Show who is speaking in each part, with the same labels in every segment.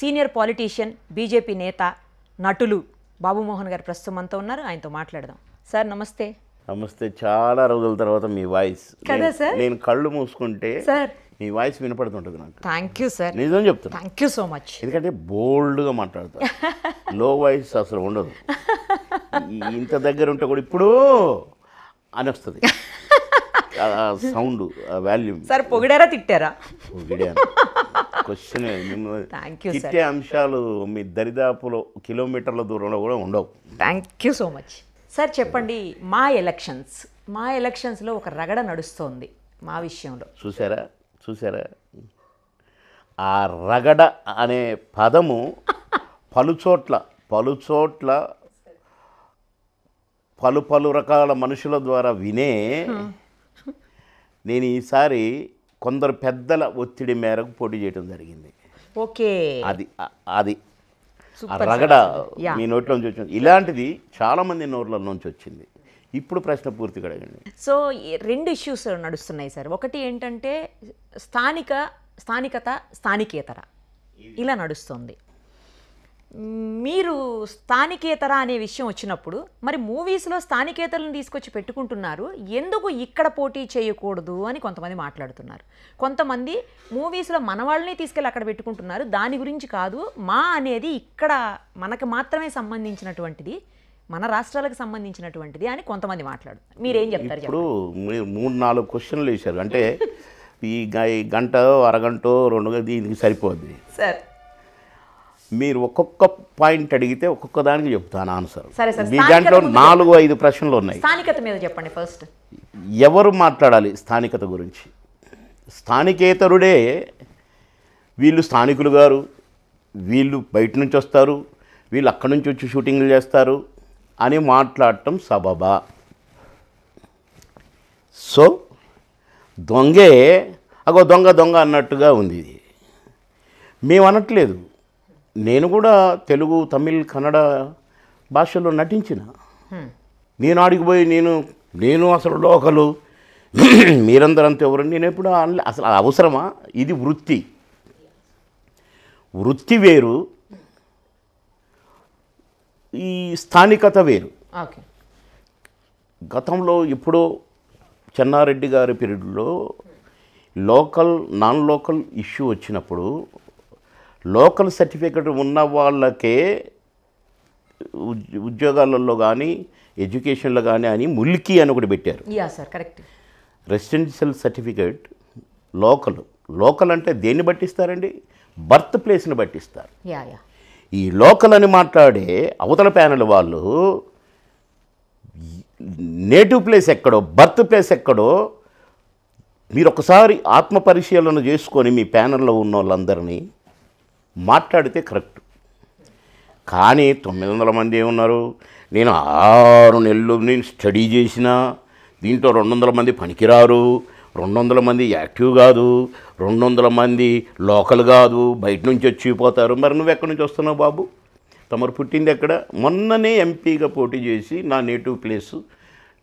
Speaker 1: Senior politician BJP నేత నటులు బాబుమోహన్ గారు ప్రస్తుతం అంతా ఉన్నారు ఆయనతో మాట్లాడదాం సార్ నమస్తే
Speaker 2: నమస్తే చాలా రోజుల తర్వాత మీ వాయిస్ కదా సార్ నేను కళ్ళు మూసుకుంటే సార్ మీ వాయిస్ వినపడుతుంటుంది నాకు
Speaker 1: థ్యాంక్ యూ సార్
Speaker 2: నిజం చెప్తాను థ్యాంక్ యూ సో మచ్ ఎందుకంటే బోల్డ్గా మాట్లాడతాను లో వాయిస్ అసలు ఉండదు ఇంత దగ్గర ఉంటే కూడా ఇప్పుడు అని వస్తుంది సౌండ్ వాల్యూమ్
Speaker 1: సార్ పొగిడారా తిట్టారా
Speaker 2: పొగిడారా క్వశ్చన్ తిట్టే అంశాలు మీ దరిదాపులో కిలోమీటర్ల దూరంలో కూడా ఉండవు thank you so much
Speaker 1: sir చెప్పండి మా ఎలక్షన్స్ మా ఎలక్షన్స్లో ఒక రగడ నడుస్తోంది మా విషయంలో
Speaker 2: చూసారా చూసారా ఆ రగడ అనే పదము పలుచోట్ల పలుచోట్ల పలు పలు రకాల మనుషుల ద్వారా వినే hmm. నేను ఈసారి కొందరు పెద్దల ఒత్తిడి మేరకు పోటీ చేయడం జరిగింది
Speaker 1: ఓకే అది అది రగడ మీ
Speaker 2: నోట్లో నుంచి వచ్చింది ఇలాంటిది చాలామంది నోట్ల నుంచి వచ్చింది ఇప్పుడు ప్రశ్న పూర్తిగా అడగండి
Speaker 1: సో రెండు ఇష్యూస్ నడుస్తున్నాయి సార్ ఒకటి ఏంటంటే స్థానిక స్థానికత స్థానికేతర ఇలా నడుస్తుంది మీరు స్థానికేతర అనే విషయం వచ్చినప్పుడు మరి మూవీస్లో స్థానికేతలను తీసుకొచ్చి పెట్టుకుంటున్నారు ఎందుకు ఇక్కడ పోటీ చేయకూడదు అని కొంతమంది మాట్లాడుతున్నారు కొంతమంది మూవీస్లో మన వాళ్ళని తీసుకెళ్ళి అక్కడ పెట్టుకుంటున్నారు దాని గురించి కాదు మా అనేది ఇక్కడ మనకు మాత్రమే సంబంధించినటువంటిది మన రాష్ట్రాలకు సంబంధించినటువంటిది అని కొంతమంది మాట్లాడుతున్నారు మీరేం చెప్తారు ఇప్పుడు
Speaker 2: మీరు మూడు నాలుగు క్వశ్చన్లు వేశారు అంటే ఈ గంట అరగంట రెండు దీనికి సరిపోద్ది సరే మీరు ఒక్కొక్క పాయింట్ అడిగితే ఒక్కొక్క దానికి చెప్తాను ఆన్సర్ మీ దాంట్లో నాలుగు ఐదు ప్రశ్నలు ఉన్నాయి
Speaker 1: స్థానికత మీద చెప్పండి ఫస్ట్
Speaker 2: ఎవరు మాట్లాడాలి స్థానికత గురించి స్థానికేతరుడే వీళ్ళు స్థానికులు గారు వీళ్ళు బయట నుంచి వస్తారు వీళ్ళు అక్కడి నుంచి వచ్చి షూటింగ్లు చేస్తారు అని మాట్లాడటం సబబా సో దొంగే అగో దొంగ దొంగ అన్నట్టుగా ఉంది ఇది మేము అనట్లేదు నేను కూడా తెలుగు తమిళ్ కన్నడ భాషలో నటించిన నేను ఆడిగిపోయి నేను నేను అసలు లోకలు మీరందరంతా ఎవరు నేను ఎప్పుడు అసలు అవసరమా ఇది వృత్తి వృత్తి వేరు ఈ స్థానికత వేరు గతంలో ఎప్పుడో చెన్నారెడ్డి గారి పీరియడ్లో లోకల్ నాన్ లోకల్ ఇష్యూ వచ్చినప్పుడు లోకల్ సర్టిఫికెట్ ఉన్న వాళ్ళకే ఉద్యోగాలలో కానీ ఎడ్యుకేషన్లో కానీ అని ముల్కి అని ఒకటి పెట్టారు sir correct residential certificate local local అంటే దేన్ని బట్టిస్తారండి బర్త్ ప్లేస్ని బట్టిస్తారు ఈ లోకల్ అని మాట్లాడే అవతల ప్యానల్ వాళ్ళు నేటివ్ ప్లేస్ ఎక్కడో బర్త్ ప్లేస్ ఎక్కడో మీరు ఒకసారి ఆత్మ పరిశీలన చేసుకొని మీ ప్యానల్లో ఉన్న వాళ్ళందరినీ మాట్లాడితే కరెక్ట్ కానీ తొమ్మిది వందల మంది ఏమున్నారు నేను ఆరు నెలలు నేను స్టడీ చేసిన దీంట్లో రెండు వందల మంది పనికిరారు రెండు వందల మంది యాక్టివ్ కాదు రెండు వందల మంది లోకల్ కాదు బయట నుంచి వచ్చిపోతారు మరి నువ్వు ఎక్కడి నుంచి వస్తున్నావు బాబు తమరు పుట్టింది ఎక్కడ మొన్ననే ఎంపీగా పోటీ చేసి నా నేటివ్ ప్లేసు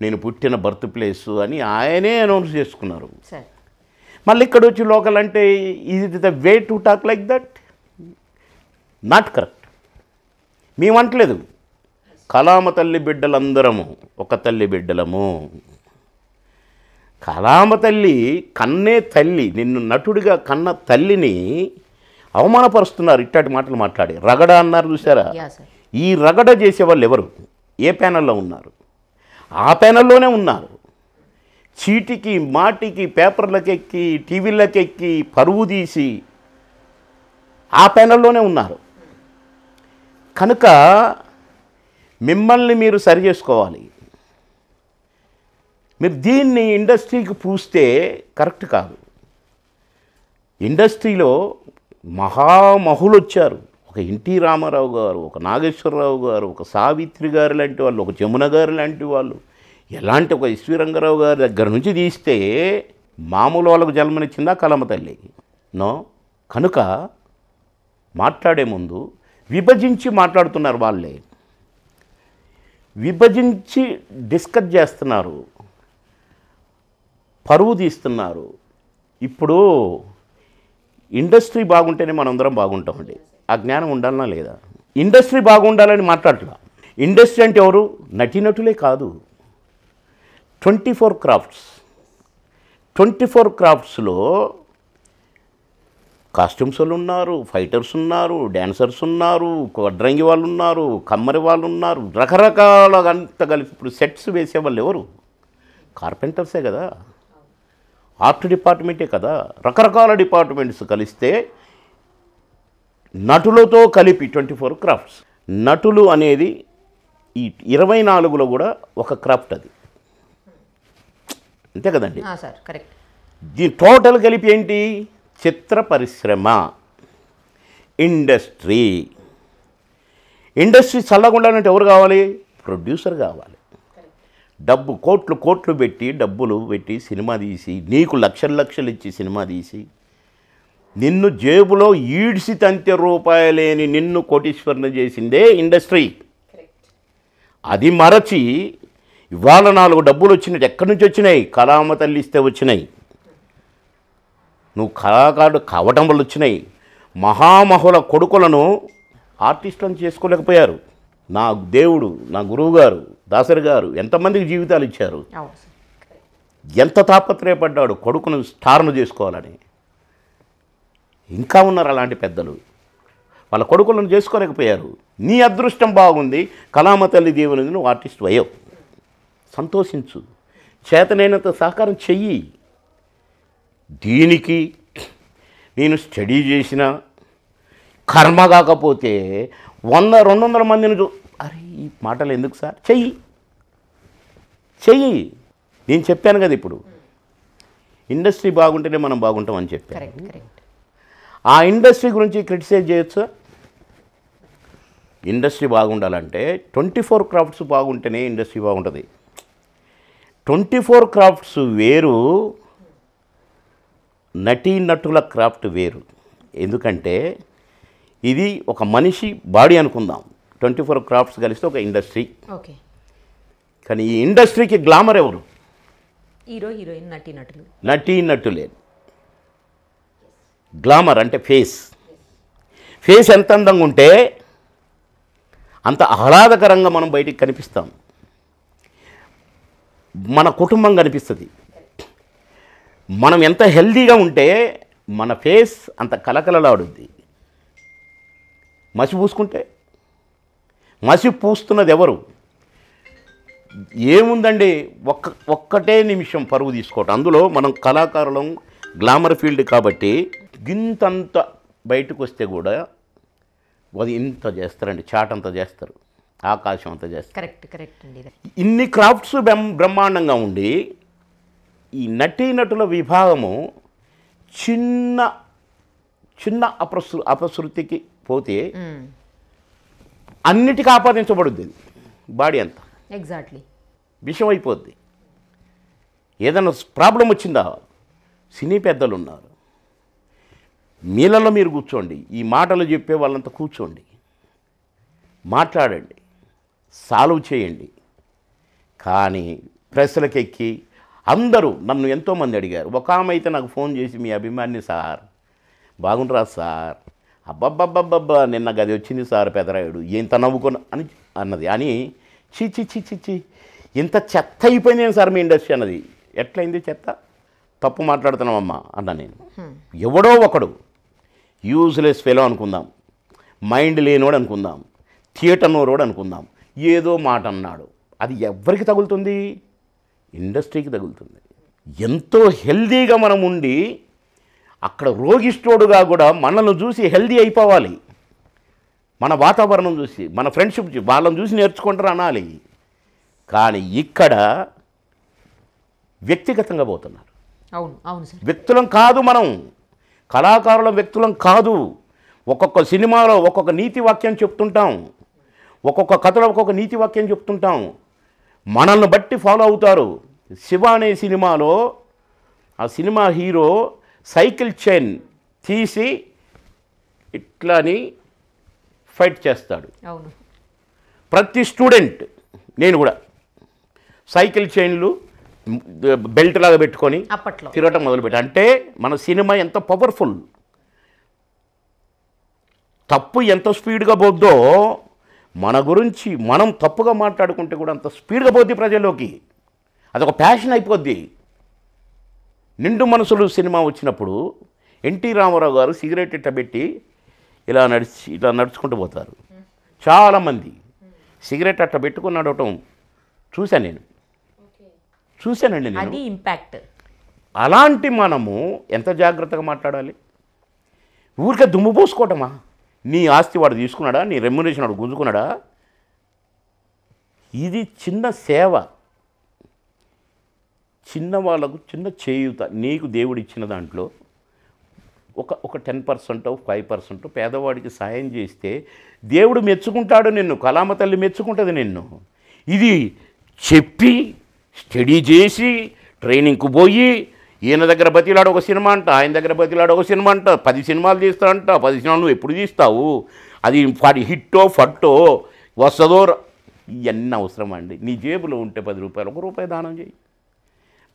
Speaker 2: నేను పుట్టిన బర్త్ ప్లేసు అని ఆయనే అనౌన్స్ చేసుకున్నారు మళ్ళీ ఇక్కడ వచ్చి లోకల్ అంటే is the way to talk like that not correct మేమంటలేదు కలామ తల్లి బిడ్డలందరము ఒక తల్లి బిడ్డలము కలామ తల్లి కన్నే తల్లి నిన్ను నటుడిగా కన్న తల్లిని అవమానపరుస్తున్నారు ఇట్టాటి మాటలు మాట్లాడి రగడ అన్నారు చూసారా ఈ రగడ చేసే వాళ్ళు ఎవరు ఏ ప్యానల్లో ఉన్నారు ఆ ప్యానల్లోనే ఉన్నారు చీటికి మాటికి పేపర్లకెక్కి టీవీలకెక్కి పరువు తీసి ఆ ప్యానల్లోనే ఉన్నారు కనుక మిమ్మల్ని మీరు సరి చేసుకోవాలి మీరు దీన్ని ఇండస్ట్రీకి పూస్తే కరెక్ట్ కాదు ఇండస్ట్రీలో మహామహులు వచ్చారు ఒక ఎన్టీ రామారావు గారు ఒక నాగేశ్వరరావు గారు ఒక సావిత్రి గారు లాంటి వాళ్ళు ఒక జమున గారు లాంటి వాళ్ళు ఎలాంటి ఒక ఈశ్వరంగరావు గారి దగ్గర నుంచి తీస్తే మామూలు వాళ్ళకు జన్మనిచ్చిందా కలమ తల్లి నో కనుక మాట్లాడే ముందు విభజించి మాట్లాడుతున్నారు వాళ్ళే విభజించి డిస్కస్ చేస్తున్నారు పరువు తీస్తున్నారు ఇప్పుడు ఇండస్ట్రీ బాగుంటేనే మనందరం బాగుంటామండి ఆ జ్ఞానం ఉండాలన్నా లేదా ఇండస్ట్రీ బాగుండాలని మాట్లాడట్లా ఇండస్ట్రీ అంటే ఎవరు నటీనటులే కాదు twenty four crafts twenty four క్రాఫ్ట్స్లో కాస్ట్యూమ్స్ వాళ్ళు ఉన్నారు ఫైటర్స్ ఉన్నారు డ్యాన్సర్స్ ఉన్నారు కొడ్రంగి వాళ్ళు ఉన్నారు కమ్మరి వాళ్ళు ఉన్నారు రకరకాల అంత కలిపి ఇప్పుడు సెట్స్ వేసేవాళ్ళు ఎవరు కార్పెంటర్సే కదా ఆర్ట్ డిపార్ట్మెంటే కదా రకరకాల డిపార్ట్మెంట్స్ కలిస్తే నటులతో కలిపి ట్వంటీ ఫోర్ క్రాఫ్ట్స్ నటులు అనేది ఈ ఇరవై నాలుగులో కూడా ఒక క్రాఫ్ట్ అది అంతే కదండి దీని టోటల్ కలిపి ఏంటి చిత్ర పరిశ్రమ ఇండస్ట్రీ ఇండస్ట్రీ చల్లకుండాలంటే ఎవరు కావాలి ప్రొడ్యూసర్ కావాలి డబ్బు కోట్లు కోట్లు పెట్టి డబ్బులు పెట్టి సినిమా తీసి నీకు లక్షలు లక్షలు ఇచ్చి సినిమా తీసి నిన్ను జేబులో ఈడ్సి తంతె రూపాయలేని నిన్ను కోటీశ్వరుని చేసిందే ఇండస్ట్రీ అది మరచి ఇవాళ నాలుగు డబ్బులు వచ్చినట్టు ఎక్కడి నుంచి వచ్చినాయి కళామ తల్లి ఇస్తే వచ్చినాయి నువ్వు కళాకారుడు కావటం వల్ల వచ్చినాయి మహామహుల కొడుకులను ఆర్టిస్టులను చేసుకోలేకపోయారు నా దేవుడు నా గురువు గారు దాసరి గారు ఎంతమందికి జీవితాలు ఇచ్చారు ఎంత తాపత్రయపడ్డాడు కొడుకును స్టార్ను చేసుకోవాలని ఇంకా ఉన్నారు అలాంటి పెద్దలు వాళ్ళ కొడుకులను చేసుకోలేకపోయారు నీ అదృష్టం బాగుంది కళామ తల్లి దేవుని నువ్వు ఆర్టిస్ట్ అయ్యావు సంతోషించు చేతనైనంత సహకారం చెయ్యి దీనికి నేను స్టడీ చేసిన కర్మ కాకపోతే వంద రెండు వందల మందిని చూ అరే ఈ మాటలు ఎందుకు సార్ చెయ్యి చెయ్యి నేను చెప్పాను కదా ఇప్పుడు ఇండస్ట్రీ బాగుంటేనే మనం బాగుంటాం అని
Speaker 1: చెప్పాను
Speaker 2: ఆ ఇండస్ట్రీ గురించి క్రిటిసైజ్ చేయొచ్చు ఇండస్ట్రీ బాగుండాలంటే ట్వంటీ ఫోర్ క్రాఫ్ట్స్ బాగుంటేనే ఇండస్ట్రీ బాగుంటుంది ట్వంటీ ఫోర్ క్రాఫ్ట్స్ వేరు నటీనటుల క్రాఫ్ట్ వేరు ఎందుకంటే ఇది ఒక మనిషి బాడీ అనుకుందాం ట్వంటీ ఫోర్ క్రాఫ్ట్స్ కలిస్తే ఒక ఇండస్ట్రీ ఓకే కానీ ఈ ఇండస్ట్రీకి గ్లామర్ ఎవరు హీరో హీరోయిన్ నటీ నటులే గ్లామర్ అంటే ఫేస్ ఫేస్ ఎంత అందంగా ఉంటే అంత ఆహ్లాదకరంగా మనం బయటికి కనిపిస్తాం మన కుటుంబం కనిపిస్తుంది మనం ఎంత హెల్దీగా ఉంటే మన ఫేస్ అంత కలకలలాడుద్ది మసి పూసుకుంటే మసి పూస్తున్నది ఎవరు ఏముందండి ఒక్క ఒక్కటే నిమిషం పరుగు తీసుకోవటం అందులో మనం కళాకారులం గ్లామర్ ఫీల్డ్ కాబట్టి గింతంత బయటకు వస్తే కూడా అది ఇంత చేస్తారండి చాట్ అంత చేస్తారు ఆకాశం అంత చేస్తారు
Speaker 1: కరెక్ట్ కరెక్ట్ అండి
Speaker 2: ఇన్ని క్రాఫ్ట్స్ బ్రహ్మాండంగా ఉండి ఈ నటీనటుల విభాగము చిన్న చిన్న అప్రసృ అపశృతికి పోతే అన్నిటికీ ఆపాదించబడుద్ది బాడీ అంతా ఎగ్జాక్ట్లీ విషయం అయిపోద్ది ఏదైనా ప్రాబ్లం వచ్చిందా సినీ పెద్దలు ఉన్నారు మీలలో మీరు కూర్చోండి ఈ మాటలు చెప్పే వాళ్ళంతా కూర్చోండి మాట్లాడండి సాల్వ్ చేయండి కానీ ప్రెస్లకెక్కి ఎక్కి అందరూ నన్ను ఎంతోమంది అడిగారు ఒక ఆమె అయితే నాకు ఫోన్ చేసి మీ అభిమాని సార్ బాగుండరా సార్ అబ్బబ్బబ్బబ్బబ్బా నిన్న గది వచ్చింది సార్ పెదరాయుడు ఎంత నవ్వుకున్న అని అన్నది అని చి చి చి చి చి ఇంత చెత్త అయిపోయింది సార్ మీ ఇండస్ట్రీ అన్నది ఎట్లయింది చెత్త తప్పు మాట్లాడుతున్నామమ్మా అన్న నేను ఎవడో ఒకడు యూజ్లెస్ ఫెలో అనుకుందాం మైండ్ లేనోడు అనుకుందాం థియేటర్ నోరోడు అనుకుందాం ఏదో మాట అన్నాడు అది ఎవరికి తగులుతుంది ఇండస్ట్రీకి తగులుతుంది ఎంతో హెల్దీగా మనం ఉండి అక్కడ రోగిష్టోడుగా కూడా మనల్ని చూసి హెల్దీ అయిపోవాలి మన వాతావరణం చూసి మన ఫ్రెండ్షిప్ వాళ్ళని చూసి నేర్చుకుంటారు అనాలి కానీ ఇక్కడ వ్యక్తిగతంగా పోతున్నారు
Speaker 1: అవును అవును సార్
Speaker 2: వ్యక్తులం కాదు మనం కళాకారుల వ్యక్తులం కాదు ఒక్కొక్క సినిమాలో ఒక్కొక్క నీతి వాక్యం చెప్తుంటాం ఒక్కొక్క కథలో ఒక్కొక్క నీతి వాక్యం చెప్తుంటాం మనల్ని బట్టి ఫాలో అవుతారు శివ అనే సినిమాలో ఆ సినిమా హీరో సైకిల్ చైన్ తీసి ఇట్లాని ఫైట్ చేస్తాడు అవును ప్రతి స్టూడెంట్ నేను కూడా సైకిల్ చైన్లు బెల్ట్ లాగా పెట్టుకొని తిరగటం మొదలుపెట్టి అంటే మన సినిమా ఎంత పవర్ఫుల్ తప్పు ఎంత స్పీడ్గా పోద్దో మన గురించి మనం తప్పుగా మాట్లాడుకుంటే కూడా అంత స్పీడ్గా పోద్ది ప్రజల్లోకి అదొక ప్యాషన్ అయిపోద్ది నిండు మనసులు సినిమా వచ్చినప్పుడు ఎన్టీ రామారావు గారు సిగరెట్ ఇట్టబెట్టి ఇలా నడిచి ఇలా నడుచుకుంటూ పోతారు చాలామంది సిగరెట్ అట్ట పెట్టుకుని నడవటం చూశాను నేను చూశానండి నేను ఇంపాక్ట్ అలాంటి మనము ఎంత జాగ్రత్తగా మాట్లాడాలి ఊరికే దుమ్ము పోసుకోవటమా నీ ఆస్తి వాడు తీసుకున్నాడా నీ రెమ్యునేషన్ వాడు గుంజుకున్నాడా ఇది చిన్న సేవ చిన్న వాళ్ళకు చిన్న చేయుత నీకు దేవుడిచ్చిన దాంట్లో ఒక ఒక టెన్ పర్సెంట్ ఫైవ్ పర్సెంట్ పేదవాడికి సాయం చేస్తే దేవుడు మెచ్చుకుంటాడు నిన్ను కలామ తల్లి మెచ్చుకుంటుంది నిన్ను ఇది చెప్పి స్టడీ చేసి ట్రైనింగ్కు పోయి ఈయన దగ్గర బతిలాడు ఒక సినిమా అంట ఆయన దగ్గర బతిలాడు ఒక సినిమా అంట పది సినిమాలు తీస్తా అంట పది సినిమాలు నువ్వు ఎప్పుడు తీస్తావు అది హిట్టో ఫట్టో వస్తుందో ఇవన్నీ అవసరం అండి నీ జేబులో ఉంటే పది రూపాయలు ఒక రూపాయి దానం చేయి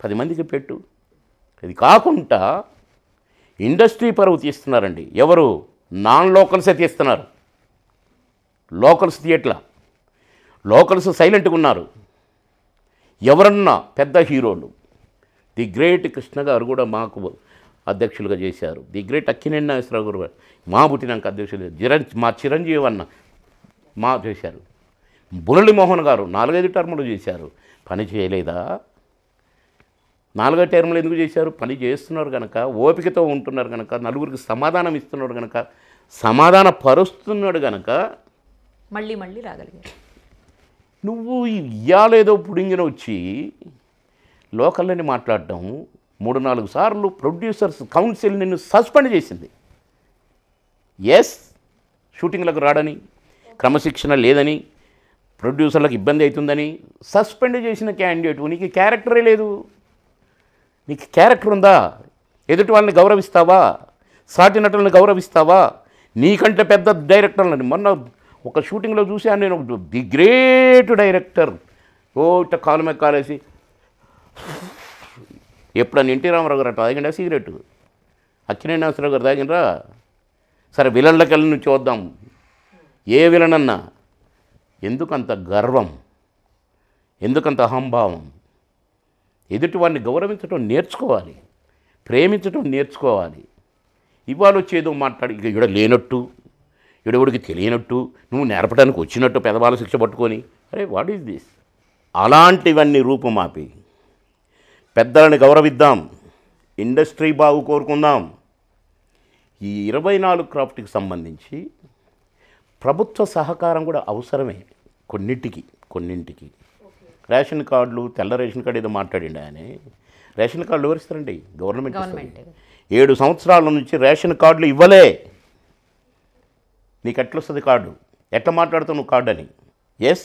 Speaker 2: పది మందికి పెట్టు ఇది కాకుండా ఇండస్ట్రీ పరువు తీస్తున్నారండి ఎవరు నాన్ లోకల్సే తీస్తున్నారు లోకల్స్ తీయట్లా లోకల్స్ సైలెంట్గా ఉన్నారు ఎవరన్నా పెద్ద హీరోలు ది గ్రేట్ కృష్ణ గారు కూడా మాకు అధ్యక్షులుగా చేశారు ది గ్రేట్ అక్కినేని నాగేశ్వరరావు గారు మా పుట్టినాక అధ్యక్షులు జిరం మా చిరంజీవి అన్న మా చేశారు బురళి మోహన్ గారు నాలుగైదు టర్ములు చేశారు పని చేయలేదా నాలుగో టర్మ్లు ఎందుకు చేశారు పని చేస్తున్నారు కనుక ఓపికతో ఉంటున్నారు కనుక నలుగురికి సమాధానం ఇస్తున్నాడు కనుక సమాధాన పరుస్తున్నాడు కనుక
Speaker 1: మళ్ళీ మళ్ళీ రాగలిగా
Speaker 2: నువ్వు ఇయ్యాలేదో పుడింగిన వచ్చి లోకల్లోనే మాట్లాడటం మూడు నాలుగు సార్లు ప్రొడ్యూసర్స్ కౌన్సిల్ నిన్ను సస్పెండ్ చేసింది ఎస్ షూటింగ్లకు రాడని క్రమశిక్షణ లేదని ప్రొడ్యూసర్లకు ఇబ్బంది అవుతుందని సస్పెండ్ చేసిన క్యాండిడేట్ నీకు క్యారెక్టరే లేదు నీకు క్యారెక్టర్ ఉందా ఎదుటి వాళ్ళని గౌరవిస్తావా సాటి నటులను గౌరవిస్తావా నీకంటే పెద్ద డైరెక్టర్లని మొన్న ఒక షూటింగ్లో చూశాను నేను ది గ్రేట్ డైరెక్టర్ ఓ ఇట్ట కాలు మీద కాలేసి ఎప్పుడన్నా ఎన్టీ రామారావు గారు అట్లా తాగిండా సిగరెట్ అక్కినేనాశ్వరరావు గారు తాగినరా సరే విలన్లకి వెళ్ళి నుంచి చూద్దాం ఏ విలన్ అన్నా ఎందుకంత గర్వం ఎందుకంత అహంభావం ఎదుటివాడిని గౌరవించడం నేర్చుకోవాలి ప్రేమించడం నేర్చుకోవాలి ఇవాళ వచ్చేదో మాట్లాడి ఇక ఇక్కడ లేనట్టు ఇడవుడికి తెలియనట్టు నువ్వు నేర్పడానికి వచ్చినట్టు పెదవాళ్ళ శిక్ష పట్టుకొని అరే వాట్ ఈజ్ దిస్ అలాంటివన్నీ రూపుమాపి పెద్దలని గౌరవిద్దాం ఇండస్ట్రీ బాగు కోరుకుందాం ఈ ఇరవై నాలుగు క్రాఫ్ట్కి సంబంధించి ప్రభుత్వ సహకారం కూడా అవసరమే కొన్నింటికి కొన్నింటికి రేషన్ కార్డులు తెల్ల రేషన్ కార్డు ఏదో మాట్లాడిండి ఆయన రేషన్ కార్డులు ఎవరిస్తారండి గవర్నమెంట్ ఏడు సంవత్సరాల నుంచి రేషన్ కార్డులు ఇవ్వలే నీకు ఎట్లొస్తుంది కార్డు ఎట్లా మాట్లాడుతావు నువ్వు కార్డు అని ఎస్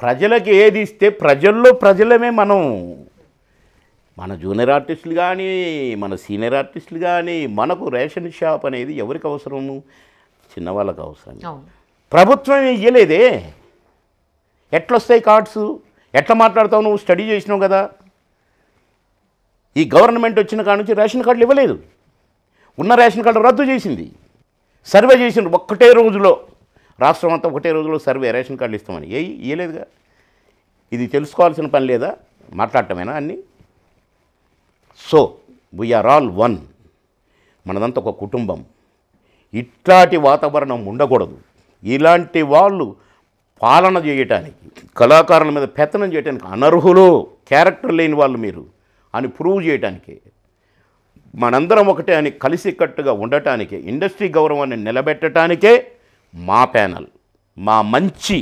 Speaker 2: ప్రజలకు ఏది ఇస్తే ప్రజల్లో ప్రజలమే మనం మన జూనియర్ ఆర్టిస్టులు కానీ మన సీనియర్ ఆర్టిస్టులు కానీ మనకు రేషన్ షాప్ అనేది ఎవరికి అవసరము చిన్నవాళ్ళకు అవసరం ప్రభుత్వం ఇయ్యలేదే ఎట్లొస్తాయి కార్డ్స్ ఎట్లా మాట్లాడతావు నువ్వు స్టడీ చేసినావు కదా ఈ గవర్నమెంట్ వచ్చిన కాడ నుంచి రేషన్ కార్డులు ఇవ్వలేదు ఉన్న రేషన్ కార్డు రద్దు చేసింది సర్వే చేసిండ్రు ఒక్కటే రోజులో రాష్ట్రం అంతా ఒకటే రోజులో సర్వే రేషన్ కార్డులు ఇస్తామని ఏ ఇయ్యలేదుగా ఇది తెలుసుకోవాల్సిన పని లేదా మాట్లాడటమేనా అన్ని సో వీఆర్ ఆల్ వన్ మనదంతా ఒక కుటుంబం ఇట్లాంటి వాతావరణం ఉండకూడదు ఇలాంటి వాళ్ళు పాలన చేయటానికి కళాకారుల మీద పెత్తనం చేయటానికి అనర్హులు క్యారెక్టర్ లేని వాళ్ళు మీరు అని ప్రూవ్ చేయటానికి మనందరం ఒకటే అని కలిసికట్టుగా ఉండటానికి ఇండస్ట్రీ గౌరవాన్ని నిలబెట్టడానికే మా ప్యానల్ మా మంచి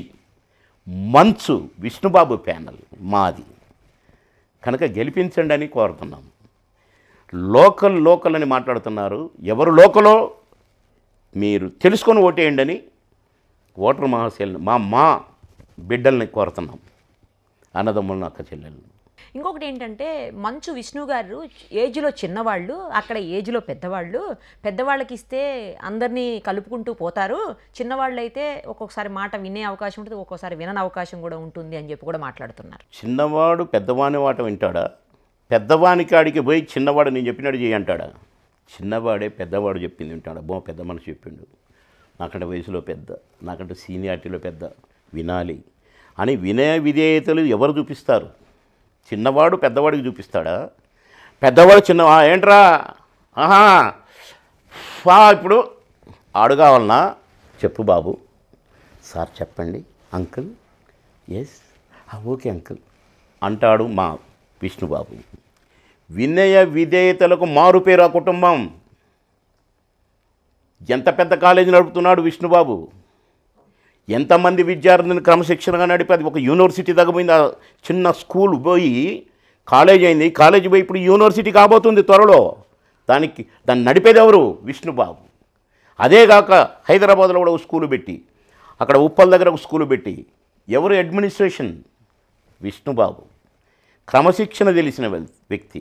Speaker 2: మంచు విష్ణుబాబు ప్యానల్ మాది కనుక గెలిపించండి అని కోరుతున్నాం లోకల్ లోకల్ అని మాట్లాడుతున్నారు ఎవరు లోకలో మీరు తెలుసుకొని ఓటేయండి అని ఓటర్ మహాశైలిని మా మా బిడ్డల్ని కోరుతున్నాం అన్నదమ్ములను అక్క చెల్లెళ్ళని
Speaker 1: ఇంకొకటి ఏంటంటే మంచు విష్ణు గారు ఏజ్లో చిన్నవాళ్ళు అక్కడ ఏజ్లో పెద్దవాళ్ళు పెద్దవాళ్ళకి ఇస్తే అందరినీ కలుపుకుంటూ పోతారు చిన్నవాళ్ళు అయితే ఒక్కొక్కసారి మాట వినే అవకాశం ఉంటుంది ఒక్కొక్కసారి వినని అవకాశం కూడా ఉంటుంది అని చెప్పి కూడా మాట్లాడుతున్నారు
Speaker 2: చిన్నవాడు పెద్దవాని వాట వింటాడా పెద్దవాని కాడికి పోయి చిన్నవాడు నేను చెప్పినాడు చేయంటాడా చిన్నవాడే పెద్దవాడు చెప్పింది వింటాడా బో పెద్ద మనిషి చెప్పిండు నాకంటే వయసులో పెద్ద నాకంటే సీనియారిటీలో పెద్ద వినాలి అని వినయ విధేయతలు ఎవరు చూపిస్తారు చిన్నవాడు పెద్దవాడికి చూపిస్తాడా పెద్దవాడు చిన్న ఏంట్రా ఆహా ఫా ఇప్పుడు ఆడు కావాలన్నా చెప్పు బాబు సార్ చెప్పండి అంకుల్ ఎస్ ఓకే అంకుల్ అంటాడు మా విష్ణుబాబు వినయ విధేయతలకు మారుపేరు ఆ కుటుంబం ఎంత పెద్ద కాలేజీ నడుపుతున్నాడు విష్ణుబాబు ఎంతమంది విద్యార్థులను క్రమశిక్షణగా నడిపి అది ఒక యూనివర్సిటీ తగ్గిపోయింది ఆ చిన్న స్కూల్ పోయి కాలేజ్ అయింది కాలేజీ పోయి ఇప్పుడు యూనివర్సిటీ కాబోతుంది త్వరలో దానికి దాన్ని నడిపేది ఎవరు విష్ణుబాబు అదేగాక హైదరాబాద్లో కూడా ఒక స్కూలు పెట్టి అక్కడ ఉప్పల్ దగ్గర ఒక స్కూలు పెట్టి ఎవరు అడ్మినిస్ట్రేషన్ విష్ణుబాబు క్రమశిక్షణ తెలిసిన వ్యక్తి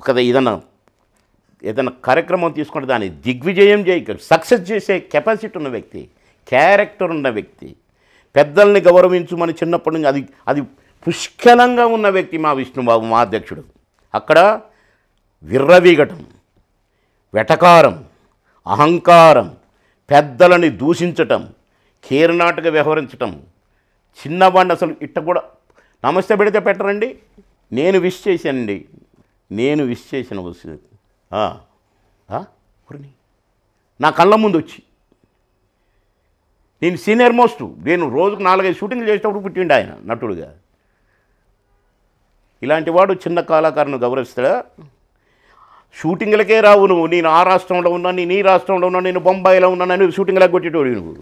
Speaker 2: ఒక ఏదన్నా ఏదైనా కార్యక్రమం తీసుకుంటే దాన్ని దిగ్విజయం చేయ సక్సెస్ చేసే కెపాసిటీ ఉన్న వ్యక్తి క్యారెక్టర్ ఉన్న వ్యక్తి పెద్దల్ని మన చిన్నప్పటి నుంచి అది అది పుష్కలంగా ఉన్న వ్యక్తి మా విష్ణుబాబు మా అధ్యక్షుడు అక్కడ విర్రవీగటం వెటకారం అహంకారం పెద్దలని దూషించటం కీరనాటక వ్యవహరించటం చిన్నవాడిని అసలు ఇట్ట కూడా నమస్తే పెడితే పెట్టరండి నేను విష్ చేశానండి నేను విష్ చేసిన వస్తుంది కురిని నా కళ్ళ ముందు వచ్చి నేను సీనియర్ మోస్ట్ నేను రోజుకు నాలుగైదు షూటింగ్లు చేసేటప్పుడు పుట్టిండు ఆయన నటుడుగా ఇలాంటి వాడు చిన్న కళాకారుని గౌరవిస్తాడా షూటింగ్లకే రావు నువ్వు నేను ఆ రాష్ట్రంలో ఉన్నా నేను ఈ రాష్ట్రంలో ఉన్నా నేను బొంబాయిలో ఉన్నాను అని షూటింగ్లు ఎగ్గొట్టేటోడు నువ్వు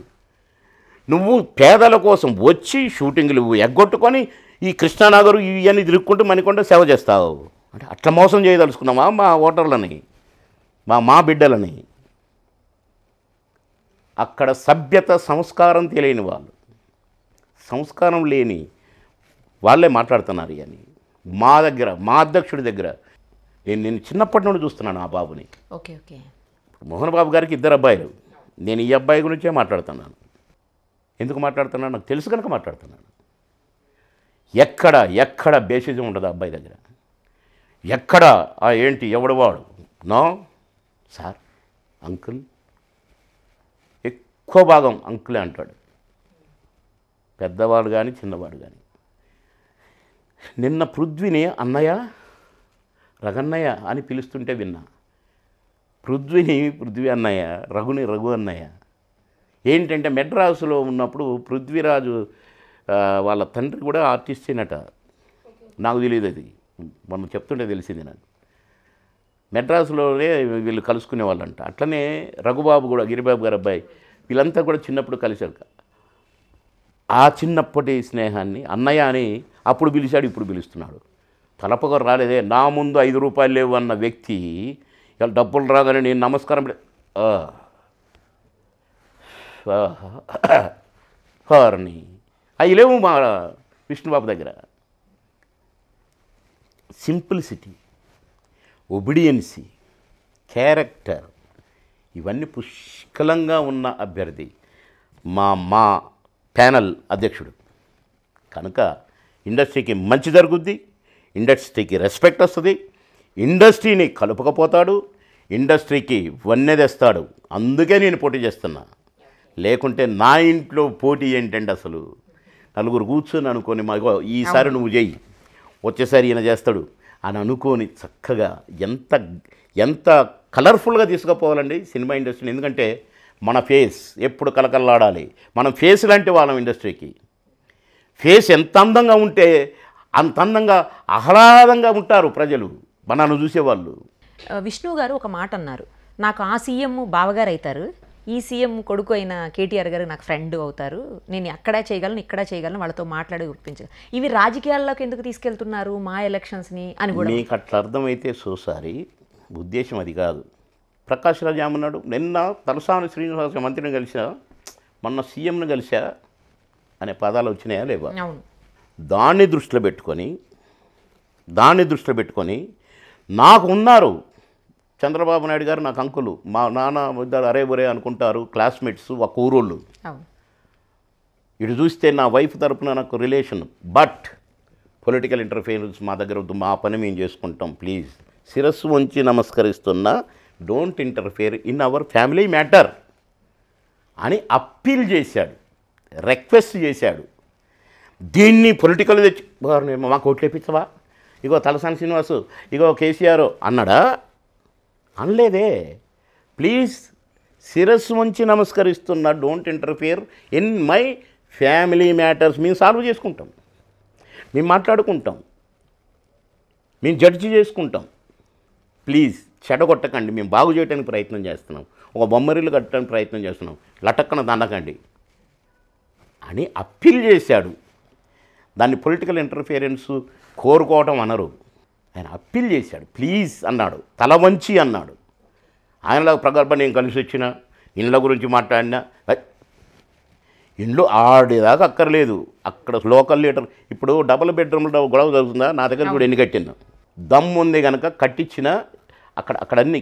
Speaker 2: నువ్వు పేదల కోసం వచ్చి షూటింగ్లు ఎగ్గొట్టుకొని ఈ కృష్ణానగర్ ఇవన్నీ తిరుక్కుంటూ మణికొండ సేవ చేస్తావు అంటే అట్లా మోసం చేయదలుచుకున్నామా మా ఓటర్లని మా మా బిడ్డలని అక్కడ సభ్యత సంస్కారం తెలియని వాళ్ళు సంస్కారం లేని వాళ్ళే మాట్లాడుతున్నారు అని మా దగ్గర మా అధ్యక్షుడి దగ్గర నేను నేను చిన్నప్పటి నుండి చూస్తున్నాను ఆ బాబుని ఓకే ఓకే మోహన్ బాబు గారికి ఇద్దరు అబ్బాయిలు నేను ఈ అబ్బాయి గురించే మాట్లాడుతున్నాను ఎందుకు మాట్లాడుతున్నాను నాకు తెలుసు కనుక మాట్లాడుతున్నాను ఎక్కడ ఎక్కడ బేసిజం ఉండదు అబ్బాయి దగ్గర ఎక్కడ ఆ ఏంటి ఎవడవాడు నో సార్ అంకుల్ ఎక్కువ భాగం అంకులే అంటాడు పెద్దవాడు కానీ చిన్నవాడు కానీ నిన్న పృథ్వీని అన్నయ్య రఘన్నయ్య అని పిలుస్తుంటే విన్నా పృథ్వీని పృథ్వీ అన్నయ్య రఘుని రఘు అన్నయ్య ఏంటంటే మెడ్రాసులో ఉన్నప్పుడు పృథ్వీరాజు వాళ్ళ తండ్రి కూడా అయినట నాకు తెలియదు అది మనం చెప్తుంటే తెలిసింది నాకు మెడ్రాసులోనే వీళ్ళు కలుసుకునే వాళ్ళంట అట్లనే రఘుబాబు కూడా గిరిబాబు గారు అబ్బాయి వీళ్ళంతా కూడా చిన్నప్పుడు కలిశారు ఆ చిన్నప్పటి స్నేహాన్ని అన్నయ్య అని అప్పుడు పిలిచాడు ఇప్పుడు పిలుస్తున్నాడు తలపగా రాలేదే నా ముందు ఐదు రూపాయలు లేవు అన్న వ్యక్తి ఇలా డబ్బులు రాగానే నేను నమస్కారం హార్ని అవి లేవు మా విష్ణుబాబు దగ్గర సింప్లిసిటీ ఒబిడియన్సీ క్యారెక్టర్ ఇవన్నీ పుష్కలంగా ఉన్న అభ్యర్థి మా మా ప్యానల్ అధ్యక్షుడు కనుక ఇండస్ట్రీకి మంచి జరుగుద్ది ఇండస్ట్రీకి రెస్పెక్ట్ వస్తుంది ఇండస్ట్రీని కలుపకపోతాడు ఇండస్ట్రీకి వన్నె తెస్తాడు అందుకే నేను పోటీ చేస్తున్నా లేకుంటే నా ఇంట్లో పోటీ ఏంటంటే అసలు నలుగురు కూర్చొని అనుకొని మాకు ఈసారి నువ్వు చెయ్యి వచ్చేసారి ఈయన చేస్తాడు అని అనుకోని చక్కగా ఎంత ఎంత కలర్ఫుల్గా తీసుకుపోవాలండి సినిమా ఇండస్ట్రీని ఎందుకంటే మన ఫేస్ ఎప్పుడు కలకల్లాడాలి మనం ఫేస్ లాంటి వాళ్ళం ఇండస్ట్రీకి ఫేస్ ఎంత అందంగా ఉంటే అంత అందంగా ఆహ్లాదంగా ఉంటారు ప్రజలు మనను చూసేవాళ్ళు
Speaker 1: విష్ణు గారు ఒక మాట అన్నారు నాకు ఆ సీఎం బావగారు అవుతారు ఈ సీఎం కొడుకు అయిన కేటీఆర్ గారు నాకు ఫ్రెండ్ అవుతారు నేను అక్కడ చేయగలను ఇక్కడ చేయగలను వాళ్ళతో మాట్లాడి ఒప్పించగలను ఇవి రాజకీయాల్లోకి ఎందుకు తీసుకెళ్తున్నారు మా ఎలక్షన్స్ని అని కూడా నీకు
Speaker 2: అట్లా అర్థమైతే సోసారి ఉద్దేశం అది కాదు ప్రకాష్ రాజ్ ఏమన్నాడు నిన్న తలసాని శ్రీనివాస మంత్రిని కలిసా మొన్న సీఎంను కలిసా అనే పదాలు వచ్చినాయా లేవా దాన్ని దృష్టిలో పెట్టుకొని దాన్ని దృష్టిలో పెట్టుకొని నాకు ఉన్నారు చంద్రబాబు నాయుడు గారు నాకు అంకులు మా నాన్న ఇద్దరు అరే బురే అనుకుంటారు క్లాస్మేట్స్ ఒక ఊరోళ్ళు ఇటు చూస్తే నా వైఫ్ తరపున నాకు రిలేషన్ బట్ పొలిటికల్ ఇంటర్ఫీరెన్స్ మా దగ్గర వద్దు మా పని మేము చేసుకుంటాం ప్లీజ్ శిరస్సు ఉంచి నమస్కరిస్తున్నా don't interfere in our family matter అని అప్పీల్ చేశాడు రిక్వెస్ట్ చేశాడు దీన్ని పొలిటికల్ తెచ్చి మాకు ఓట్లు ఇగో తలసాని శ్రీనివాసు ఇగో కేసీఆర్ అన్నాడా అనలేదే ప్లీజ్ శిరస్సు ఉంచి నమస్కరిస్తున్నా don't interfere in my family matters మేము సాల్వ్ చేసుకుంటాం మేము మాట్లాడుకుంటాం మేము జడ్జి చేసుకుంటాం ప్లీజ్ చెడగొట్టకండి మేము బాగు చేయడానికి ప్రయత్నం చేస్తున్నాం ఒక బొమ్మరిల్లు కట్టడానికి ప్రయత్నం చేస్తున్నాం లటక్కన దండకండి అని అప్పీల్ చేశాడు దాన్ని పొలిటికల్ ఇంటర్ఫియరెన్స్ కోరుకోవటం అనరు ఆయన అప్పీల్ చేశాడు ప్లీజ్ అన్నాడు తల వంచి అన్నాడు ఆయనలో ప్రగల్భ నేను కలిసి వచ్చిన ఇండ్ల గురించి మాట్లాడినా ఇండ్లు ఆడేదాకా అక్కర్లేదు అక్కడ లోకల్ లీటర్ ఇప్పుడు డబుల్ బెడ్రూమ్లో గొడవ జరుగుతుందా నా దగ్గర ఇప్పుడు ఎన్ని కట్టిన దమ్ ఉంది కనుక కట్టించిన అక్కడ అక్కడ అన్ని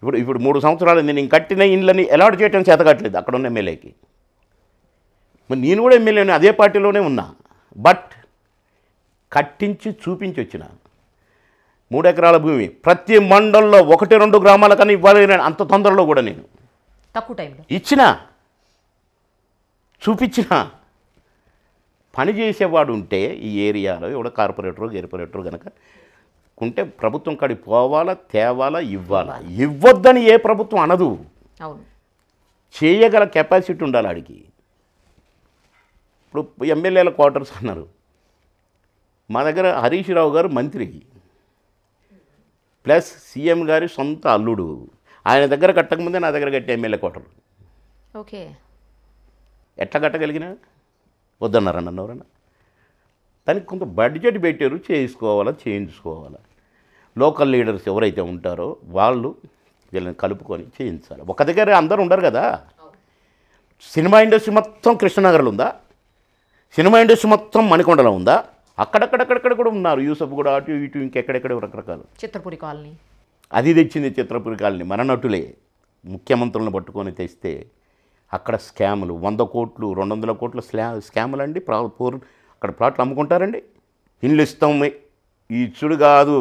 Speaker 2: ఇప్పుడు ఇప్పుడు మూడు సంవత్సరాలు నేను కట్టిన ఇండ్లని ఎలాడ్ చేయటం చేత కట్టలేదు అక్కడ ఉన్న ఎమ్మెల్యేకి మరి నేను కూడా ఎమ్మెల్యేని అదే పార్టీలోనే ఉన్నా బట్ కట్టించి చూపించి వచ్చినా మూడు ఎకరాల భూమి ప్రతి మండలంలో ఒకటి రెండు గ్రామాలకన్నా ఇవ్వాలి అంత తొందరలో కూడా నేను తక్కువ టైంలో ఇచ్చిన చూపించిన పని చేసేవాడు ఉంటే ఈ ఏరియాలో ఎవడో కార్పొరేటరు గెరిపొరేటరు కనుక ఉంటే ప్రభుత్వం కాడికి పోవాలా తేవాలా ఇవ్వాలా ఇవ్వద్దని ఏ ప్రభుత్వం అనదు చేయగల కెపాసిటీ ఉండాలి ఆడికి ఇప్పుడు ఎమ్మెల్యేల క్వార్టర్స్ అన్నారు మా దగ్గర హరీష్ రావు గారు మంత్రికి ప్లస్ సీఎం గారి సొంత అల్లుడు ఆయన దగ్గర కట్టకముందే నా దగ్గర కట్టే ఎమ్మెల్యే కోటలు ఓకే ఎట్లా కట్టగలిగిన వద్దన్నారన్న అన్నవరన్న దానికి కొంత బడ్జెట్ పెట్టారు చేసుకోవాలా చేయించుకోవాలా లోకల్ లీడర్స్ ఎవరైతే ఉంటారో వాళ్ళు వీళ్ళని కలుపుకొని చేయించాలి ఒక దగ్గర అందరూ ఉండరు కదా సినిమా ఇండస్ట్రీ మొత్తం కృష్ణనగర్లో ఉందా సినిమా ఇండస్ట్రీ మొత్తం మణికొండలో ఉందా అక్కడక్కడక్కడక్కడ కూడా ఉన్నారు యూసఫ్ కూడా అటు ఇటు ఇంకెక్కడెక్కడ రకరకాలు
Speaker 1: చిత్రపురి కాలనీ
Speaker 2: అది తెచ్చింది చిత్రపురి కాలనీ మన నటులే ముఖ్యమంత్రులను పట్టుకొని తెస్తే అక్కడ స్కాములు వంద కోట్లు రెండు వందల కోట్ల స్లా స్కాములు అండి పూర్ అక్కడ ప్లాట్లు అమ్ముకుంటారండి ఇండ్లు ఇస్తాం ఇచ్చుడు కాదు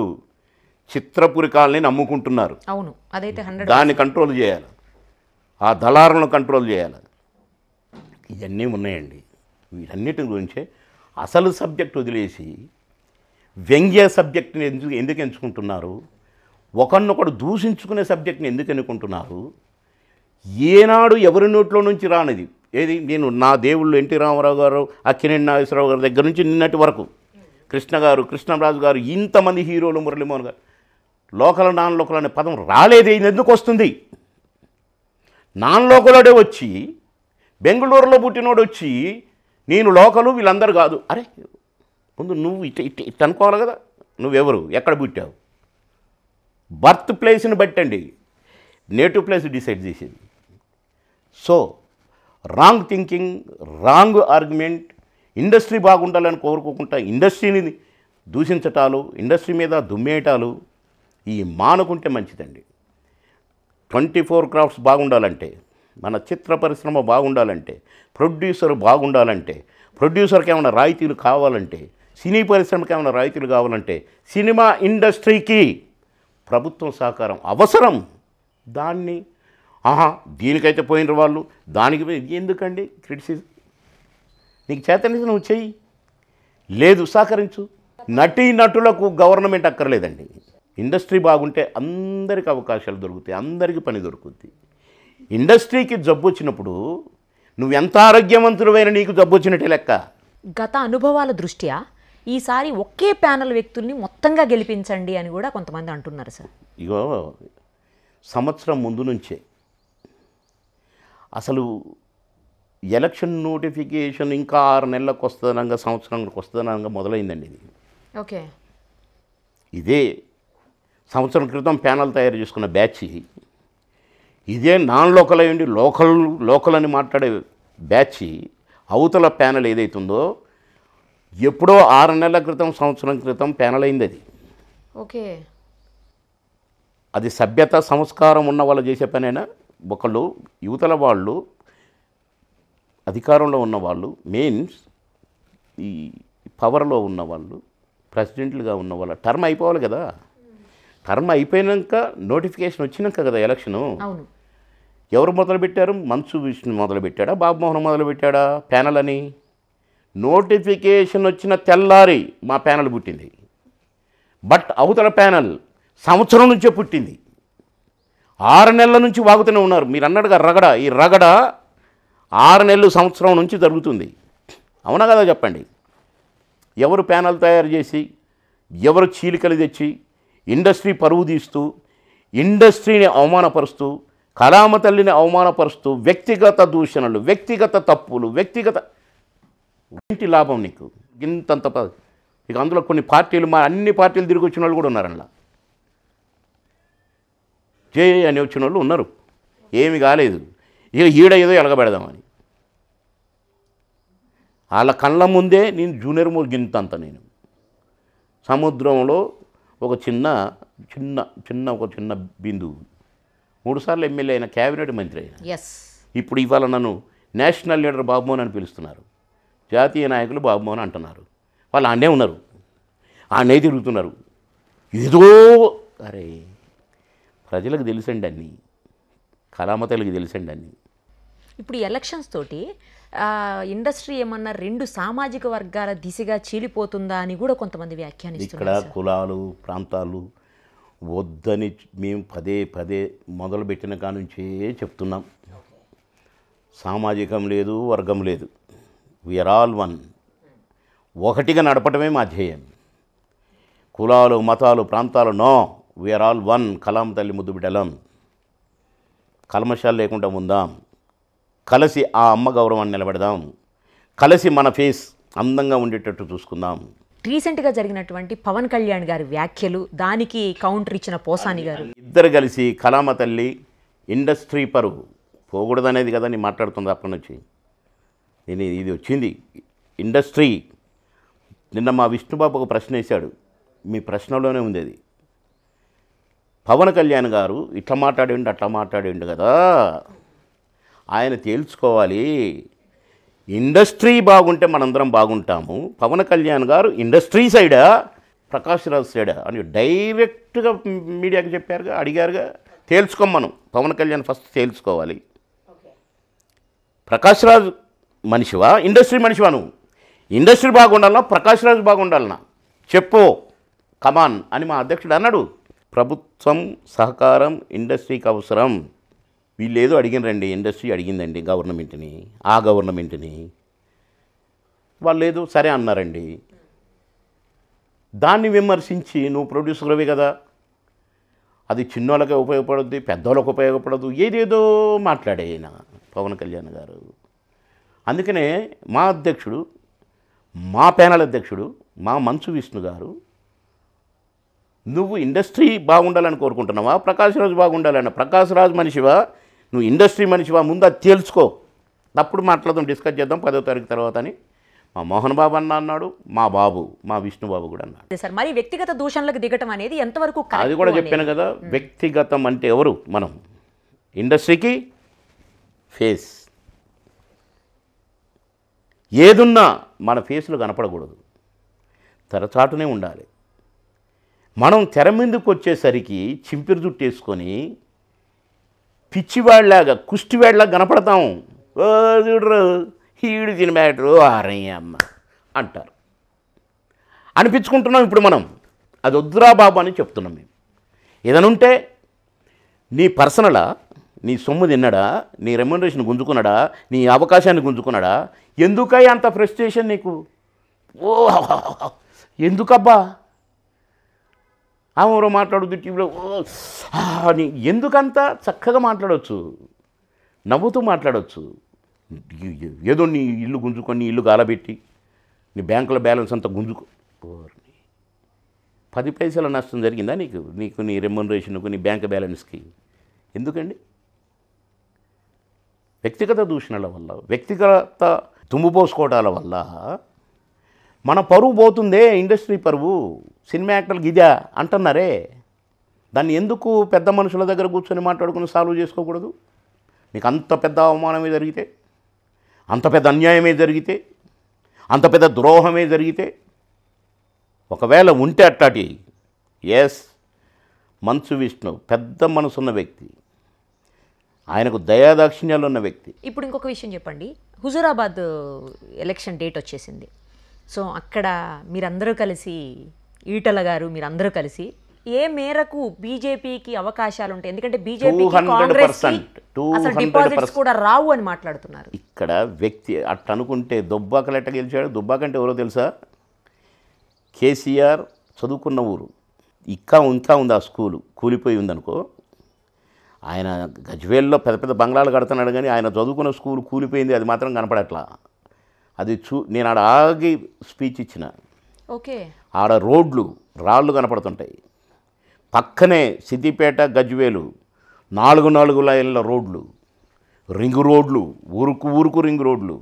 Speaker 2: చిత్రపురి కాలనీని అమ్ముకుంటున్నారు
Speaker 1: అవును అదైతే హండ్రెడ్ దాన్ని
Speaker 2: కంట్రోల్ చేయాలి ఆ దళారులను కంట్రోల్ చేయాలి ఇవన్నీ ఉన్నాయండి వీటన్నిటి గురించే అసలు సబ్జెక్ట్ వదిలేసి వ్యంగ్య సబ్జెక్ట్ని ఎందుకు ఎందుకు ఎంచుకుంటున్నారు ఒకరినొకడు దూషించుకునే సబ్జెక్ట్ని ఎందుకు ఎన్నుకుంటున్నారు ఏనాడు ఎవరి నోట్లో నుంచి రానిది ఏది నేను నా దేవుళ్ళు ఎన్టీ రామారావు గారు అక్కినేని నాగేశ్వరరావు గారి దగ్గర నుంచి నిన్నటి వరకు కృష్ణ గారు కృష్ణరాజు గారు ఇంతమంది హీరోలు మురళీమోహన్ గారు లోకల్ నాన్ లోకల్ అనే పదం రాలేదు ఇది ఎందుకు వస్తుంది నాన్ వచ్చి బెంగళూరులో పుట్టినోడు వచ్చి నేను లోకలు వీళ్ళందరూ కాదు అరే ముందు నువ్వు ఇట్ ఇట్ ఇట్ అనుకోవాలి కదా నువ్వెవరు ఎక్కడ పుట్టావు బర్త్ ప్లేస్ని బట్టండి నేటివ్ ప్లేస్ డిసైడ్ చేసేది so wrong thinking wrong argument industry బాగుండాలని కోరుకోకుండా ఇండస్ట్రీని దూషించటాలు ఇండస్ట్రీ మీద దుమ్మేయటాలు ఈ మానుకుంటే మంచిదండి ట్వంటీ ఫోర్ క్రాఫ్ట్స్ బాగుండాలంటే మన చిత్ర పరిశ్రమ బాగుండాలంటే ప్రొడ్యూసర్ బాగుండాలంటే ప్రొడ్యూసర్కి ఏమైనా రాయితీలు కావాలంటే సినీ పరిశ్రమకి ఏమైనా రాయితీలు కావాలంటే సినిమా ఇండస్ట్రీకి ప్రభుత్వం సహకారం అవసరం దాన్ని ఆహా దీనికైతే పోయిన వాళ్ళు దానికి ఎందుకండి క్రిటిసిజ్ నీకు చేతనిది నువ్వు చెయ్యి లేదు సహకరించు నటీ నటులకు గవర్నమెంట్ అక్కర్లేదండి ఇండస్ట్రీ బాగుంటే అందరికి అవకాశాలు దొరుకుతాయి అందరికీ పని దొరుకుతుంది ఇండస్ట్రీకి జబ్బు వచ్చినప్పుడు నువ్వెంత ఆరోగ్యవంతుడమైన నీకు జబ్బు వచ్చినట్టే లెక్క
Speaker 1: గత అనుభవాల దృష్ట్యా ఈసారి ఒకే ప్యానల్ వ్యక్తుల్ని మొత్తంగా గెలిపించండి అని కూడా కొంతమంది అంటున్నారు సార్
Speaker 2: ఇగో సంవత్సరం ముందు నుంచే అసలు ఎలక్షన్ నోటిఫికేషన్ ఇంకా ఆరు నెలలకు వస్తుందనంగా సంవత్సరానికి వస్తుందనంగా మొదలైందండి ఇది ఓకే ఇదే సంవత్సరం క్రితం ప్యానల్ తయారు చేసుకున్న బ్యాచ్ ఇదే నాన్ లోకల్ అయ్యండి లోకల్ లోకల్ అని మాట్లాడే బ్యాచ్ అవతల ప్యానల్ ఏదైతుందో ఎప్పుడో ఆరు నెలల క్రితం సంవత్సరం క్రితం ప్యానల్ అయింది అది ఓకే అది సభ్యత సంస్కారం ఉన్న వాళ్ళు చేసే పనైనా ఒకళ్ళు యువతల వాళ్ళు అధికారంలో ఉన్న వాళ్ళు మెయిన్స్ ఈ పవర్లో ఉన్నవాళ్ళు ప్రెసిడెంట్లుగా ఉన్న వాళ్ళు టర్మ్ అయిపోవాలి కదా టర్మ్ అయిపోయినాక నోటిఫికేషన్ వచ్చినాక కదా ఎలక్షను ఎవరు మొదలుపెట్టారు మన్సు విష్ణు మొదలుపెట్టాడా బాబుమోహన్ మొదలుపెట్టాడా ప్యానల్ అని నోటిఫికేషన్ వచ్చిన తెల్లారి మా ప్యానల్ పుట్టింది బట్ అవతల ప్యానల్ సంవత్సరం నుంచే పుట్టింది ఆరు నెలల నుంచి వాగుతూనే ఉన్నారు మీరు అన్నట్టుగా రగడ ఈ రగడ ఆరు నెలలు సంవత్సరం నుంచి జరుగుతుంది అవునా కదా చెప్పండి ఎవరు ప్యానల్ తయారు చేసి ఎవరు చీలికలు తెచ్చి ఇండస్ట్రీ పరువు తీస్తూ ఇండస్ట్రీని అవమానపరుస్తూ కళామ తల్లిని అవమానపరుస్తూ వ్యక్తిగత దూషణలు వ్యక్తిగత తప్పులు వ్యక్తిగత ఏంటి లాభం నీకు ఇంతంత ఇక అందులో కొన్ని పార్టీలు మా అన్ని పార్టీలు తిరిగి వచ్చిన వాళ్ళు కూడా ఉన్నారు అందులో అని వచ్చిన వాళ్ళు ఉన్నారు ఏమి కాలేదు ఇక ఈడ ఏదో ఎలగబెడదామని వాళ్ళ కళ్ళ ముందే నేను జూనియర్ ముగింతంత నేను సముద్రంలో ఒక చిన్న చిన్న చిన్న ఒక చిన్న బిందువు మూడుసార్లు ఎమ్మెల్యే అయిన క్యాబినెట్ మంత్రి అయిన ఇప్పుడు ఇవాళ నన్ను నేషనల్ లీడర్ బాబుమోహన్ అని పిలుస్తున్నారు జాతీయ నాయకులు బాబుమోహన్ అంటున్నారు వాళ్ళు ఆడనే ఉన్నారు ఆడనే తిరుగుతున్నారు ఏదో అరే ప్రజలకు తెలుసండి అన్నీ కళామతలకు తెలుసండి అన్నీ
Speaker 1: ఇప్పుడు ఎలక్షన్స్ తోటి ఇండస్ట్రీ ఏమన్నా రెండు సామాజిక వర్గాల దిశగా చీలిపోతుందా అని కూడా కొంతమంది వ్యాఖ్యానిస్తున్నారు ఇక్కడ
Speaker 2: కులాలు ప్రాంతాలు వద్దని మేము పదే పదే మొదలుపెట్టిన కానుంచే చెప్తున్నాం సామాజికం లేదు వర్గం లేదు వీఆర్ ఆల్ వన్ ఒకటిగా నడపటమే మా ధ్యేయం కులాలు మతాలు ప్రాంతాలు నో వీఆర్ ఆల్ వన్ కలాం తల్లి ముద్దు బిడ్డలం కల్మషాలు లేకుండా ఉందాం కలిసి ఆ అమ్మ గౌరవాన్ని నిలబెడదాం కలిసి మన ఫేస్ అందంగా ఉండేటట్టు చూసుకుందాం
Speaker 1: రీసెంట్గా జరిగినటువంటి పవన్ కళ్యాణ్ గారి వ్యాఖ్యలు దానికి కౌంటర్ ఇచ్చిన పోసాని గారు
Speaker 2: ఇద్దరు కలిసి కలామ తల్లి ఇండస్ట్రీ పరువు పోకూడదనేది కదా నేను మాట్లాడుతుంది అప్పటి నుంచి నేను ఇది వచ్చింది ఇండస్ట్రీ నిన్న మా విష్ణుబాబు ఒక ప్రశ్న వేశాడు మీ ప్రశ్నలోనే ఉంది అది పవన్ కళ్యాణ్ గారు ఇట్లా మాట్లాడేయండి అట్లా మాట్లాడేయండి కదా ఆయన తేల్చుకోవాలి ఇండస్ట్రీ బాగుంటే మనందరం బాగుంటాము పవన్ కళ్యాణ్ గారు ఇండస్ట్రీ సైడా ప్రకాష్ రాజ్ సైడా అని డైరెక్ట్గా మీడియాకి చెప్పారుగా అడిగారుగా తేల్చుకోం మనం పవన్ కళ్యాణ్ ఫస్ట్ తేల్చుకోవాలి ప్రకాష్ రాజ్ మనిషివా ఇండస్ట్రీ మనిషివా నువ్వు ఇండస్ట్రీ బాగుండాలన్నా ప్రకాష్ రాజ్ బాగుండాలన్నా చెప్పు కమాన్ అని మా అధ్యక్షుడు అన్నాడు ప్రభుత్వం సహకారం ఇండస్ట్రీకి అవసరం వీళ్ళు ఏదో అడిగినారండి ఇండస్ట్రీ అడిగిందండి గవర్నమెంట్ని ఆ గవర్నమెంట్ని వాళ్ళు ఏదో సరే అన్నారండి దాన్ని విమర్శించి నువ్వు ప్రొడ్యూసర్వి కదా అది చిన్నోళ్ళకే ఉపయోగపడద్దు పెద్దోళ్ళకి ఉపయోగపడదు ఏదేదో మాట్లాడే ఆయన పవన్ కళ్యాణ్ గారు అందుకనే మా అధ్యక్షుడు మా ప్యానల్ అధ్యక్షుడు మా మంచు విష్ణు గారు నువ్వు ఇండస్ట్రీ బాగుండాలని కోరుకుంటున్నావా ప్రకాశ్ రాజు బాగుండాలన్న ప్రకాశ్ రాజు మనిషివా నువ్వు ఇండస్ట్రీ మనిషివా ముందు అది తెలుసుకో అప్పుడు మాట్లాడదాం డిస్కస్ చేద్దాం పదో తారీఖు తర్వాత అని మా మోహన్ బాబు అన్న అన్నాడు మా బాబు మా విష్ణుబాబు కూడా అన్నాడు
Speaker 1: సార్ మరి వ్యక్తిగత దూషణలకు దిగటం అనేది ఎంతవరకు అది కూడా చెప్పాను
Speaker 2: కదా వ్యక్తిగతం అంటే ఎవరు మనం ఇండస్ట్రీకి ఫేస్ ఏదున్నా మన ఫేస్లు కనపడకూడదు తెరచాటునే ఉండాలి మనం తెర మీదకి వచ్చేసరికి చింపిరి జుట్టు వేసుకొని పిచ్చివాళ్ళలాగా కుష్టివాళ్ళ కనపడతాం ఓ చూడరు ఈడు తినబాడు ఆరయ్య అమ్మ అంటారు అనిపించుకుంటున్నాం ఇప్పుడు మనం అది వద్దురా బాబు అని చెప్తున్నాం మేము ఏదనుంటే నీ పర్సనలా నీ సొమ్ము తిన్నాడా నీ రెమ్యునరేషన్ గుంజుకున్నాడా నీ అవకాశాన్ని గుంజుకున్నాడా ఎందుకై అంత ఫ్రస్ట్రేషన్ నీకు ఓ ఎందుకబ్బా ఆమె మాట్లాడుద్దు టీవీలో అని ఎందుకంత చక్కగా మాట్లాడవచ్చు నవ్వుతూ మాట్లాడవచ్చు ఏదో నీ ఇల్లు గుంజుకొని ఇల్లు గాలబెట్టి నీ బ్యాంకులో బ్యాలెన్స్ అంతా గుంజుకో పది పైసల నష్టం జరిగిందా నీకు నీకు నీ రెమ్యునరేషన్కు నీ బ్యాంక్ బ్యాలెన్స్కి ఎందుకండి వ్యక్తిగత దూషణల వల్ల వ్యక్తిగత తుమ్ము పోసుకోవటాల వల్ల మన పరువు పోతుందే ఇండస్ట్రీ పరువు సినిమా యాక్టర్లకు గిజ అంటున్నారే దాన్ని ఎందుకు పెద్ద మనుషుల దగ్గర కూర్చొని మాట్లాడుకుని సాల్వ్ చేసుకోకూడదు మీకు అంత పెద్ద అవమానమే జరిగితే అంత పెద్ద అన్యాయమే జరిగితే అంత పెద్ద ద్రోహమే జరిగితే ఒకవేళ ఉంటే అట్టాటి ఎస్ మంచు విష్ణు పెద్ద మనసున్న వ్యక్తి ఆయనకు దయాదాక్షిణ్యాలు ఉన్న వ్యక్తి
Speaker 1: ఇప్పుడు ఇంకొక విషయం చెప్పండి హుజూరాబాద్ ఎలక్షన్ uh, డేట్ వచ్చేసింది సో అక్కడ మీరందరూ కలిసి ఈటల గారు మీరందరూ కలిసి ఏ మేరకు బీజేపీకి అవకాశాలు ఉంటాయి ఎందుకంటే బీజేపీ కాంగ్రెస్ డిపాజిట్స్ కూడా రావు అని మాట్లాడుతున్నారు
Speaker 2: ఇక్కడ వ్యక్తి అట్ అనుకుంటే దుబ్బాకలు ఎట్ట గెలిచాడు అంటే ఎవరో తెలుసా కేసీఆర్ చదువుకున్న ఊరు ఇంకా ఇంకా ఉంది ఆ స్కూలు కూలిపోయి ఉందనుకో ఆయన గజ్వేల్లో పెద్ద పెద్ద బంగ్లాలు కడుతున్నాడు కానీ ఆయన చదువుకున్న స్కూల్ కూలిపోయింది అది మాత్రం కనపడట్లా అది చూ నేను ఆడ ఆగి స్పీచ్ ఇచ్చిన ఓకే ఆడ రోడ్లు రాళ్ళు కనపడుతుంటాయి పక్కనే సిద్దిపేట గజ్వేలు నాలుగు నాలుగు లైన్ల రోడ్లు రింగు రోడ్లు ఊరుకు ఊరుకు రింగు రోడ్లు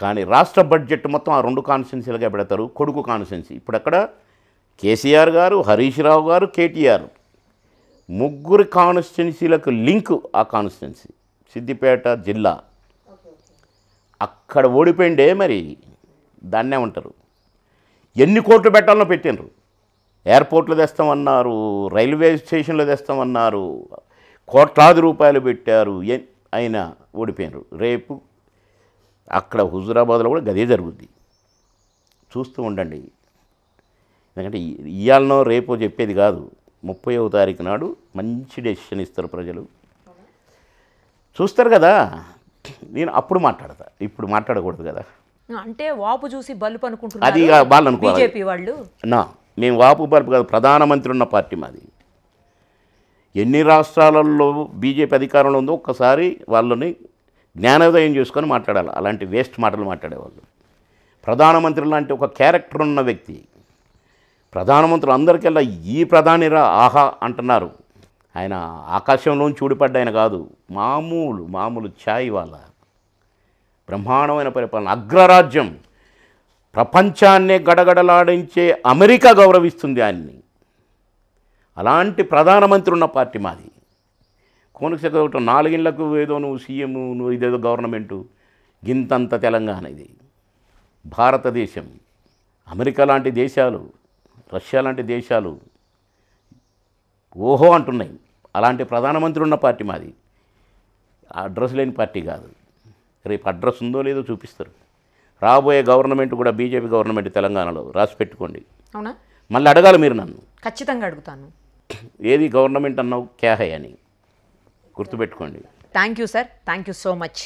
Speaker 2: కానీ రాష్ట్ర బడ్జెట్ మొత్తం ఆ రెండు కాన్స్టెన్సీలుగా పెడతారు కొడుకు కాన్స్టెన్సీ ఇప్పుడు అక్కడ కేసీఆర్ గారు హరీష్ రావు గారు కేటీఆర్ ముగ్గురు కాన్స్టెన్సీలకు లింక్ ఆ కాన్స్టెన్సీ సిద్దిపేట జిల్లా అక్కడ ఓడిపోయిండే మరి దాన్నే ఉంటారు ఎన్ని కోట్లు పెట్టాలనో పెట్టినరు ఎయిర్పోర్ట్లు తెస్తామన్నారు రైల్వే స్టేషన్లో తెస్తామన్నారు కోట్లాది రూపాయలు పెట్టారు అయినా ఓడిపోయినారు రేపు అక్కడ హుజురాబాద్లో కూడా గదే జరుగుద్ది చూస్తూ ఉండండి ఎందుకంటే ఇవాళనో రేపో చెప్పేది కాదు ముప్పైవ తారీఖు నాడు మంచి డెసిషన్ ఇస్తారు ప్రజలు చూస్తారు కదా నేను అప్పుడు మాట్లాడతా ఇప్పుడు మాట్లాడకూడదు కదా
Speaker 1: అంటే వాపు చూసి బల్బు అనుకుంటున్నారు అది వాళ్ళు అనుకోవాలి బీజేపీ వాళ్ళు
Speaker 2: నా మేము వాపు బల్బు కాదు ప్రధానమంత్రి ఉన్న పార్టీ మాది ఎన్ని రాష్ట్రాలలో బీజేపీ అధికారంలో ఉందో ఒక్కసారి వాళ్ళని జ్ఞానోదయం చేసుకొని మాట్లాడాలి అలాంటి వేస్ట్ మాటలు మాట్లాడేవాళ్ళు ప్రధానమంత్రి లాంటి ఒక క్యారెక్టర్ ఉన్న వ్యక్తి ప్రధానమంత్రులు అందరికెల్లా ఈ ప్రధానిరా ఆహా అంటున్నారు ఆయన ఆకాశంలోంచి చూడిపడ్డ ఆయన కాదు మామూలు మామూలు ఛాయ్ వాళ్ళ బ్రహ్మాండమైన పరిపాలన అగ్రరాజ్యం ప్రపంచాన్నే గడగడలాడించే అమెరికా గౌరవిస్తుంది ఆయన్ని అలాంటి ప్రధానమంత్రి ఉన్న పార్టీ మాది ఒకటి నాలుగిళ్లకు ఏదో నువ్వు సీఎం నువ్వు ఇదేదో గవర్నమెంటు గింతంత తెలంగాణ ఇది భారతదేశం అమెరికా లాంటి దేశాలు రష్యా లాంటి దేశాలు ఓహో అంటున్నాయి అలాంటి ప్రధానమంత్రి ఉన్న పార్టీ మాది అడ్రస్ లేని పార్టీ కాదు రేపు అడ్రస్ ఉందో లేదో చూపిస్తారు రాబోయే గవర్నమెంట్ కూడా బీజేపీ గవర్నమెంట్ తెలంగాణలో రాసి పెట్టుకోండి అవునా మళ్ళీ అడగాలి మీరు నన్ను
Speaker 1: ఖచ్చితంగా అడుగుతాను
Speaker 2: ఏది గవర్నమెంట్ అన్నావు క్యాహే
Speaker 1: అని గుర్తుపెట్టుకోండి thank you sir thank you so much